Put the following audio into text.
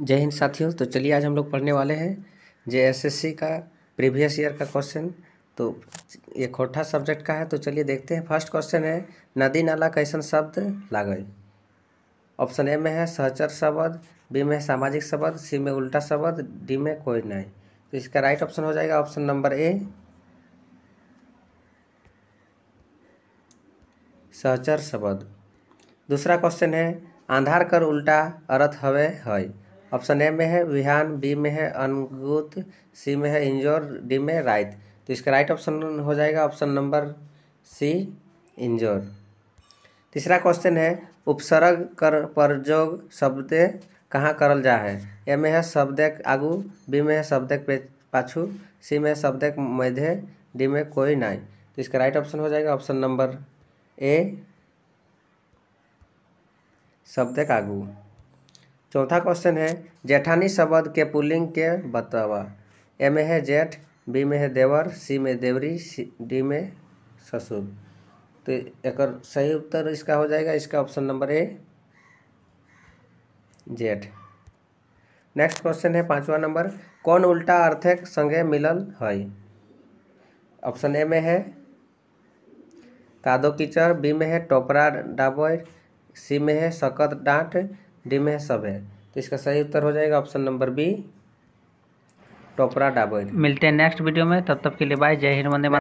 जय हिंद साथियों तो चलिए आज हम लोग पढ़ने वाले हैं जे एस एस सी का प्रीवियस ईयर का क्वेश्चन तो ये खोटा सब्जेक्ट का है तो चलिए देखते हैं फर्स्ट क्वेश्चन है नदी नाला कैसन शब्द लागल ऑप्शन ए में है सहचर शब्द बी में है सामाजिक शब्द सी में उल्टा शब्द डी में कोई नहीं तो इसका राइट ऑप्शन हो जाएगा ऑप्शन नंबर ए सहचर शब्द दूसरा क्वेश्चन है आंधार कर उल्टा अर्थ हवे है ऑप्शन ए में है विहान बी में है अनगुत सी में है इंजोर डी में रायत तो इसका राइट ऑप्शन हो जाएगा ऑप्शन नंबर सी इंजोर तीसरा क्वेश्चन है उपसर्ग कर प्रयोग शब्द कहाँ करल जा है ए में है शब्दक आगू बी में है शब्द पाछू सी में है शब्दक मध्य डी में कोई नहीं तो इसका राइट ऑप्शन हो जाएगा ऑप्शन नंबर ए शब्द आगू चौथा क्वेश्चन है जेठानी शब्द के पुलिंग के बतावा ए में है जेठ बी में है देवर सी में देवरी डी में ससुर तो एक सही उत्तर इसका हो जाएगा इसका ऑप्शन नंबर ए जेठ नेक्स्ट क्वेश्चन है पांचवा नंबर कौन उल्टा अर्थक संगे मिलल है ऑप्शन ए में है कादो कीचड़ बी में है टोपरा डाबोय सी में है सकत डांट डी में सब है तो इसका सही उत्तर हो जाएगा ऑप्शन नंबर बी टोपरा डाबोइड मिलते हैं नेक्स्ट वीडियो में तब तक के लिए बाय जय हिंद वंदे